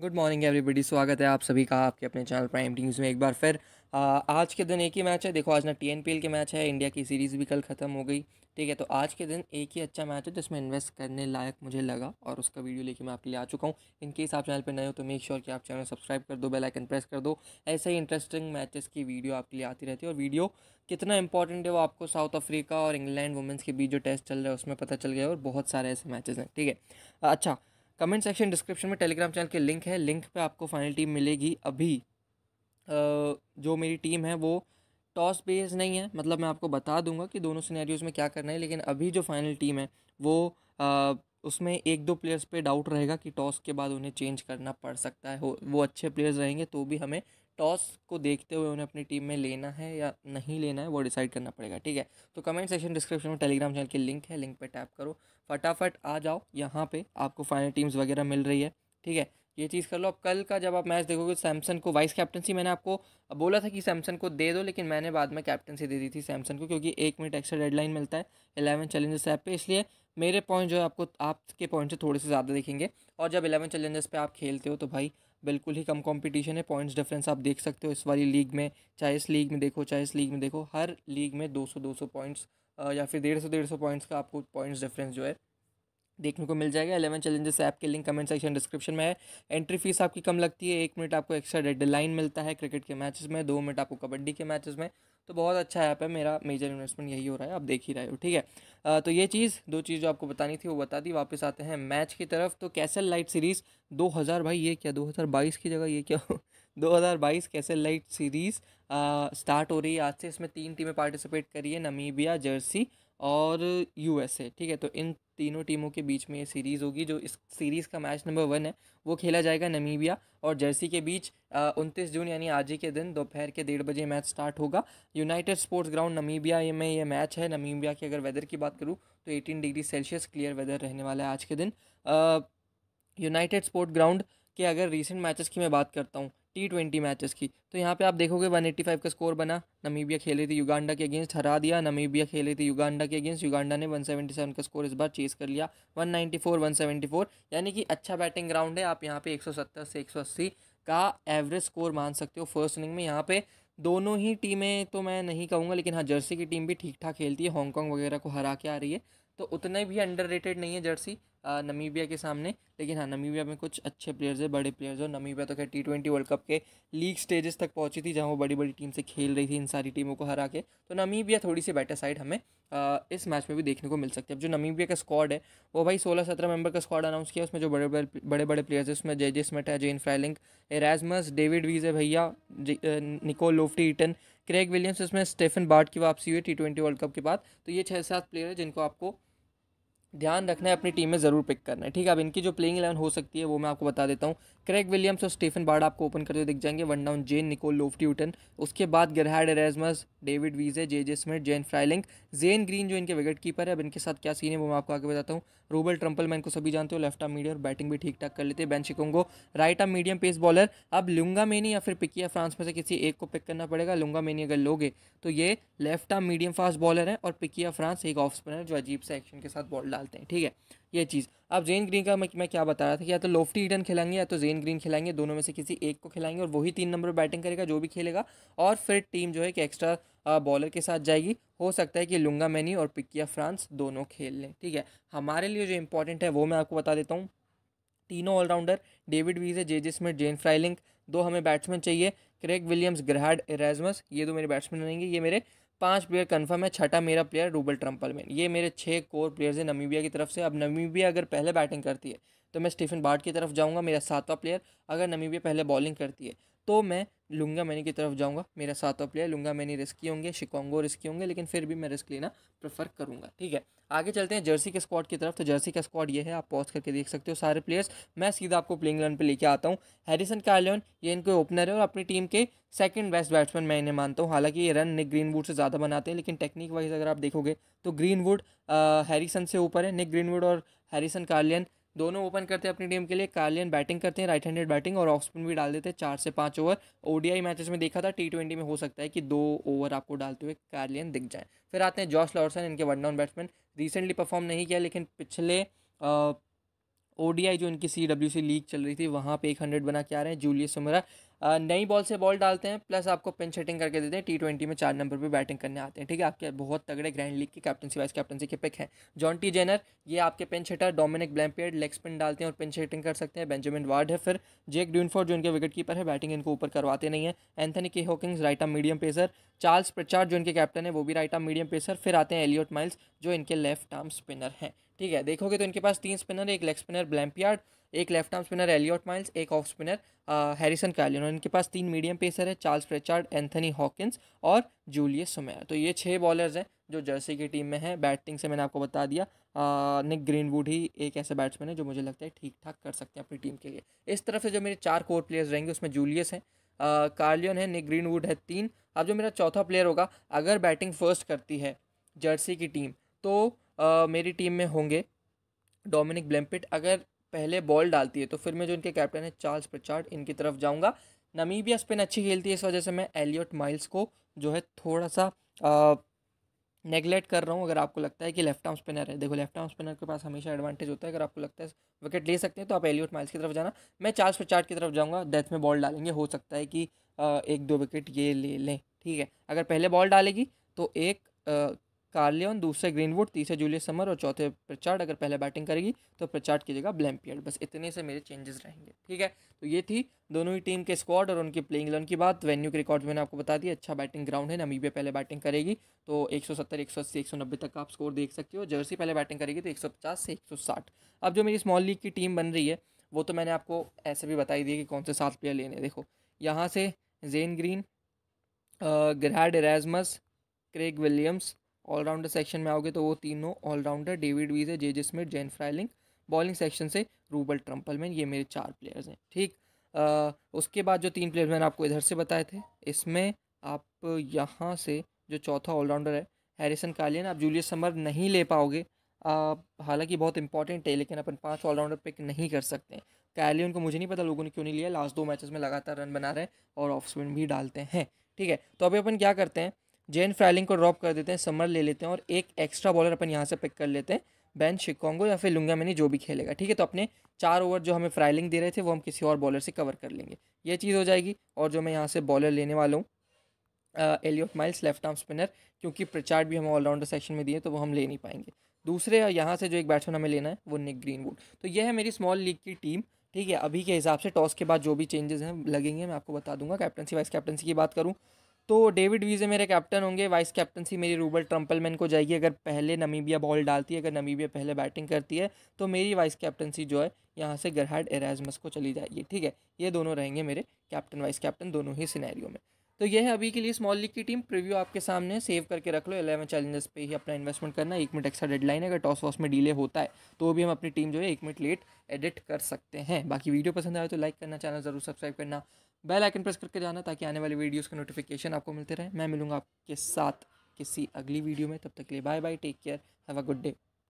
good morning everybody स्वागत है आप सभी का आपके अपने चैनल प्राइम न्यूज़ में एक बार फिर आ, आज के दिन एक ही मैच है देखो आज ना टी एन के मैच है इंडिया की सीरीज़ भी कल ख़त्म हो गई ठीक है तो आज के दिन एक ही अच्छा मैच है जिसमें इन्वेस्ट करने लायक मुझे लगा और उसका वीडियो लेके मैं आपके लिए आ चुका हूँ इनकेस आप चैनल पर नए हो तो मेक श्योर कि आप चैनल सब्सक्राइब कर दो बेलाइकन प्रेस कर दो ऐसे ही इंटरेस्टिंग मैचेस की वीडियो आपके लिए आती रहती है और वीडियो कितना इंपॉर्टेंट है वो आपको साउथ अफ्रीका और इंग्लैंड वुमेंस के बीच जो टेस्ट चल रहा है उसमें पता चल गया और बहुत सारे ऐसे मैचेज़ हैं ठीक है अच्छा कमेंट सेक्शन डिस्क्रिप्शन में टेलीग्राम चैनल के लिंक है लिंक पे आपको फाइनल टीम मिलेगी अभी जो मेरी टीम है वो टॉस बेस नहीं है मतलब मैं आपको बता दूंगा कि दोनों सिनेरियोज में क्या करना है लेकिन अभी जो फाइनल टीम है वो आ, उसमें एक दो प्लेयर्स पे डाउट रहेगा कि टॉस के बाद उन्हें चेंज करना पड़ सकता है वो अच्छे प्लेयर्स रहेंगे तो भी हमें टॉस को देखते हुए उन्हें अपनी टीम में लेना है या नहीं लेना है वो डिसाइड करना पड़ेगा ठीक है तो कमेंट सेक्शन डिस्क्रिप्शन में टेलीग्राम चैनल की लिंक है लिंक पर टैप करो फटाफट आ जाओ यहाँ पर आपको फाइनल टीम्स वगैरह मिल रही है ठीक है ये चीज़ कर लो अब कल का जब आप मैच देखोगे सैमसन को वाइस कैप्टनसी मैंने आपको बोला था कि सैमसन को दे दो लेकिन मैंने बाद में कैप्टनसी दे दी थी सैमसन को क्योंकि एक मिनट एक्स्ट्रा डेडलाइन मिलता है एलेवन चैलेंजर्स ऐप पे इसलिए मेरे पॉइंट जो है आपको आपके पॉइंट से थोड़े से ज़्यादा देखेंगे और जब एलेवन चैलेंजर्स पर आप खेलते हो तो भाई बिल्कुल ही कम कंपटीशन है पॉइंट्स डिफरेंस आप देख सकते हो इस वाली लीग में चाहे इस लीग में देखो चाहे इस लीग में देखो हर लीग में 200 200 पॉइंट्स या फिर डेढ़ सौ डेढ़ सौ पॉइंट्स का आपको पॉइंट्स डिफरेंस जो है देखने को मिल जाएगा एलेवन चैलेंजेस ऐप के लिंक कमेंट सेक्शन डिस्क्रिप्शन में है एंट्री फीस आपकी कम लगती है एक मिनट आपको एक्स्ट्रा डेड लाइन मिलता है क्रिकेट के मैचेस में दो मिनट आपको कबड्डी के मैचेस में तो बहुत अच्छा ऐप है मेरा मेजर इन्वेस्टमेंट यही हो रहा है आप देख ही रहे हो ठीक है तो ये चीज़ दो चीज़ जो आपको बतानी थी वो बता दी वापस आते हैं मैच की तरफ तो कैसल लाइट सीरीज़ दो हज़ार भाई ये क्या दो हज़ार बाईस की जगह ये क्या दो हज़ार बाईस कैसल लाइट सीरीज़ स्टार्ट हो रही है आज से इसमें तीन टीमें पार्टिसिपेट करी है नमीबिया जर्सी और यूएसए ठीक है तो इन तीनों टीमों के बीच में ये सीरीज़ होगी जो इस सीरीज़ का मैच नंबर वन है वो खेला जाएगा नमीबिया और जर्सी के बीच उनतीस जून यानी आज ही के दिन दोपहर के डेढ़ बजे मैच स्टार्ट होगा यूनाइटेड स्पोर्ट्स ग्राउंड नमीबिया में ये मैच है नमीबिया की अगर वेदर की बात करूँ तो eighteen degree Celsius clear weather रहने वाला है आज के दिन यूनाइटेड स्पोर्ट ग्राउंड के अगर रिसेंट मैचेस की मैं बात करता हूँ टी ट्वेंटी मैचेस की तो यहाँ पे आप देखोगे 185 का स्कोर बना नमीबिया खेले थे युगांडा के अगेंस्ट हरा दिया नमीबिया खेले थे युगांडा के अगेंस्ट युगांडा ने 177 का स्कोर इस बार चेस कर लिया 194 174 यानी कि अच्छा बैटिंग ग्राउंड है आप यहाँ पे 170 से 180 का एवरेज स्कोर मान सकते हो फर्स्ट इनिंग में यहाँ पे दोनों ही टीमें तो मैं नहीं कहूँगा लेकिन हाँ जर्सी की टीम भी ठीक ठाक खेलती है हांगकॉन्ग वगैरह को हरा के आ रही है तो उतने भी अंडर रेटेड नहीं है जर्सी नमीबिया के सामने लेकिन हाँ नमीबिया में कुछ अच्छे प्लेयर्स हैं बड़े प्लेयर्स हैं नमीबिया तो खैर टी ट्वेंटी वर्ल्ड कप के लीग स्टेजेस तक पहुंची थी जहां वो बड़ी बड़ी टीम से खेल रही थी इन सारी टीमों को हरा के तो नमीबिया थोड़ी सी बेटर साइड हमें आ, इस मैच में भी देखने को मिल सकती है अब जो नमीबिया का स्क्वाड है वो भाई सोलह सत्रह मेंबर का स्क्वाड अनाउंस किया उसमें जो बड़े बड़े बड़े बड़े प्लेयर्स हैं उसमें जे जे है जेन फ्राइलिंग एराजमस डेविड वीज है भैया Nicol Loftie Eaton Craig Williams इसमें स्टेफन बार्ट की वापसी हुई टी ट्वेंटी वर्ल्ड कप के बाद तो ये छः सात प्लेयर है जिनको आपको ध्यान रखना है अपनी टीम में ज़रूर पिक करना है ठीक है अब इनकी जो प्लेइंग इलेवन हो सकती है वो मैं आपको बता देता हूँ क्रैक विलियम्स और स्टीफन बार्ड आपको ओपन करते हुए दिख जाएंगे one down Jan Nicol Loftie Eaton उसके बाद Gerhard Erasmus David Wiese J J Smit Jan Frylinck Jan Green जो इनके विकेट कीपर है अब इनके साथ क्या सीन है वो मैं आपको आगे बताता हूँ रूबल ट्रम्पल मैं इनको सभी जानते हो लेफ्ट आर्म मीडियम और बैटिंग भी ठीक ठाक कर लेते हैं Ben Shikongo right arm medium pace bowler अब लुंगा मेनी या फिर पिकिया फ्रांस में से किसी एक को पिक करना पड़ेगा लुंगा मेनी अगर लोगे तो ये left arm medium fast bowler है और पिकिया फ्रांस एक ऑफ स्पिनर जो अजीब से एक्शन के साथ बॉल डाल डालते हैं ठीक है ये चीज़ अब जेन ग्रीन का मैं, मैं क्या बता रहा था कि या तो लोफ्टी ईडन खिलाएंगे या तो जेन ग्रीन खिलाएंगे दोनों में से किसी एक को खिलाएंगे और वही तीन नंबर बैटिंग करेगा जो भी खेलेगा और फिर टीम जो है कि एक्स्ट्रा बॉलर के साथ जाएगी हो सकता है कि लुंगा मैनी और पिकिया फ्रांस दोनों खेल लें ठीक है हमारे लिए जो इंपॉर्टेंट है वो मैं आपको बता देता हूँ तीनों ऑलराउंडर डेविड वीज है जे जे स्मिथ जेन फ्राइलिंग दो हमें बैट्समैन चाहिए क्रेग विलियम्स ग्रहाड एराजमस ये दो मेरे बैट्समैन रहेंगे ये मेरे पांच प्लेयर कंफर्म है छठा मेरा प्लेयर रूबल में ये मेरे छह कोर प्लेयर्स हैं नमीबिया की तरफ से अब नमीबिया अगर पहले बैटिंग करती है तो मैं स्टीफन बार्ट की तरफ जाऊँगा मेरा सातवां प्लेयर अगर नमीबिया पहले बॉलिंग करती है तो मैं लुंगा मैनी की तरफ जाऊंगा मेरा सातों प्लेयर लुंगा मैनी रिस्की होंगे शिकोंगो रिस्की होंगे लेकिन फिर भी मैं रिस्क लेना प्रेफर करूंगा ठीक है आगे चलते हैं जर्सी के स्क्वाड की तरफ तो जर्सी का स्क्वाड ये है आप पॉज करके देख सकते हो सारे प्लेयर्स मैं सीधा आपको प्लेइंग लन पे लेके आता हूँ हैरिसन कार्लियन ये इनके ओपनर है और अपनी टीम के सेकंड बेस्ट बैट्समैन मैं इन्हें मानता हूँ हालांकि ये रन निक ग्रीनवुड से ज़्यादा बनाते हैं लेकिन टेक्निक वाइज अगर आप देखोगे तो ग्रीनवुड हैरिसन से ऊपर है निक ग्रीनवुड और हैरिसन कार्लियन दोनों ओपन करते हैं अपनी टीम के लिए कार्लियन बैटिंग करते हैं राइट हैंडेड बैटिंग और ऑफ स्पिन भी डाल देते हैं चार से पाँच ओवर ओडीआई मैचेस में देखा था टी ट्वेंटी में हो सकता है कि दो ओवर आपको डालते हुए कार्लियन दिख जाए फिर आते हैं जॉस लॉर्सन इनके one down batsman recently perform नहीं किया लेकिन पिछले ओ जो इनकी सी डब्ल्यू सी लीग चल रही थी वहाँ पर एक हंड्रेड बना के आ रहे हैं जूलियस सुमरा नई बॉल से बॉल डालते हैं प्लस आपको पिंच हिटिंग करके देते हैं टी ट्वेंटी में चार नंबर पर बैटिंग करने आते हैं ठीक है आपके बहुत तगड़े ग्रैंड लीग के कैप्टनसी वाइस कैप्टनसी के पिक हैं जॉन टी जेनर ये आपके pinch hitter Dominic Blampied leg spin डालते हैं और पिंच हिटिंग कर सकते हैं बेंजामिन वार्ड है फिर जेक ड्यूनफोर्ड जो इनके विकेट कीपर है बैटिंग इनको ऊपर करवाते नहीं है एंथनी के Hawkins right arm medium pacer Charles Perchard जो इनके कैप्टन है वो भी राइट आम मीडियम पेसर फिर आते हैं एलियोट माइल्स जो इनके लेफ्ट आर्म स्पिनर हैं ठीक है देखोगे तो इनके पास तीन स्पिनर एक लेग स्पिनर ब्लैम्पियार्ड एक left arm spinner Elliot Miles एक ऑफ स्पिनर हैरिसन कैलियन और इनके पास तीन मीडियम पेसर है चार्ल्स प्रेचार्ड एंथनी हॉकिंस और जूलियस सुमेर तो ये छः बॉलर्स हैं जो जर्सी की टीम में है बैटिंग से मैंने आपको बता दिया निक uh, ग्रीनवुड ही एक ऐसे बैट्समैन है जो मुझे लगता है ठीक ठाक कर सकते हैं अपनी टीम के लिए इस तरफ से जो मेरे चार कोर प्लेयर्स रहेंगे उसमें जूलियस हैं कार्लियन uh, है निक ग्रीनवुड है तीन अब जो मेरा चौथा प्लेयर होगा अगर बैटिंग फर्स्ट करती है जर्सी की टीम तो आ, uh, मेरी टीम में होंगे डोमिनिक ब्लैम्पिट अगर पहले बॉल डालती है तो फिर मैं जो इनके कैप्टन है चार्ल्स प्रचार्ड इनकी तरफ जाऊँगा नमीबिया स्पिन अच्छी खेलती है इस वजह से मैं एलियट माइल्स को जो है थोड़ा सा नेगलेक्ट कर रहा हूँ अगर आपको लगता है कि लेफ्ट आर्म स्पिनर है देखो लेफ्ट आर्म स्पिनर के पास हमेशा एडवांटेज होता है अगर आपको लगता है विकेट ले सकते हैं तो आप एलियट माइल्स की तरफ जाना मैं चार्ल्स प्रचार्ड की तरफ जाऊँगा डेथ में बॉल डालेंगे हो सकता है कि एक दो विकेट ये ले लें ठीक है अगर पहले बॉल डालेगी तो एक कार्लियन दूसरे ग्रीनवुड तीसरे जूलियस समर और चौथे प्रचार्ड अगर पहले बैटिंग करेगी तो प्रचार्ड की जगह ब्लैम बस इतने से मेरे चेंजेस रहेंगे ठीक है तो ये थी दोनों ही टीम के स्क्वाड और उनकी प्लेइंग इलेवन की बात वेन्यू के रिकॉर्ड मैंने आपको बता दिया अच्छा बैटिंग ग्राउंड है नमीबिया पहले बैटिंग करेगी तो एक सौ सत्तर तक आप स्कोर देख सकते हो जर्सी पहले बैटिंग करेगी तो एक से एक अब जो मेरी स्मॉल लीग की टीम बन रही है वो तो मैंने आपको ऐसे भी बताई दी कि कौन से सात प्लेयर लेने देखो यहाँ से Jan Green Gerhard Erasmus Craig Williams allrounder section में आओगे तो वो तीनों ऑलराउंडर डेविड वीज है J Smit Jan Frylinck bowling section से रूबल ट्रम्पलमैन ये मेरे चार प्लेयर्स हैं ठीक आ, उसके बाद जो तीन प्लेयर मैंने आपको इधर से बताए थे इसमें आप यहाँ से जो चौथा ऑलराउंडर है हैरिसन कालियन आप जूलियस समर नहीं ले पाओगे हालांकि बहुत इंपॉर्टेंट है लेकिन अपन पांच ऑलराउंडर पिक नहीं कर सकते हैं कैलियन को मुझे नहीं पता लोगों ने क्यों नहीं लिया लास्ट दो मैचेस में लगातार रन बना रहे हैं और ऑफ स्पिन भी डालते हैं ठीक है तो अभी अपन क्या करते हैं जेन फ्राइलिंग को ड्रॉप कर देते हैं समर ले लेते हैं और एक एक्स्ट्रा बॉलर अपन यहाँ से पिक कर लेते हैं बैन शिकोंगो या फिर लुंगा मैनी जो भी खेलेगा ठीक है तो अपने चार ओवर जो हमें फ्राइलिंग दे रहे थे वो हम किसी और बॉलर से कवर कर लेंगे ये चीज़ हो जाएगी और जो मैं यहाँ से बॉलर लेने वाला हूँ Elliot Miles left arm spinner क्योंकि प्रचार्ट भी हमें ऑलराउंडर सेक्शन में दिए तो वो हम ले नहीं पाएंगे दूसरे यहाँ से जो एक बैट्समैन हमें लेना है वो निक ग्रीनवुड तो यह है मेरी स्मॉल लीग की टीम ठीक है अभी के हिसाब से टॉस के बाद जो भी चेंजेस हैं लगेंगे मैं आपको बता दूंगा कैप्टनसी वाइस कैप्टनसी की बात करूँ तो डेविड वीजे मेरे कैप्टन होंगे वाइस कैप्टनसी मेरी रूबल ट्रम्पलमैन को जाएगी अगर पहले नमीबिया बॉल डालती है अगर नमीबिया पहले बैटिंग करती है तो मेरी वाइस कैप्टनसी जो है यहाँ से गरहाड एराजमस को चली जाएगी ठीक है ये दोनों रहेंगे मेरे कैप्टन वाइस कैप्टन दोनों ही सिनेरियो में तो यह है अभी के लिए स्मॉल लीग की टीम प्रीव्यू आपके सामने सेव करके रख लो एलेवन चैलेंजेस पे ही अपना इन्वेस्टमेंट करना एक मिनट एक्स्ट्रा डेडलाइन है अगर टॉस वॉस में डिले होता है तो भी हम अपनी टीम जो है एक मिनट लेट एडिट कर सकते हैं बाकी वीडियो पसंद आए तो लाइक करना चैनल ज़रूर सब्सक्राइब करना बेल आइकन प्रेस करके जाना ताकि आने वाली वीडियोस का नोटिफिकेशन आपको मिलते रहे मैं मिलूँगा आपके साथ किसी अगली वीडियो में तब तक के लिए bye bye take care have a good day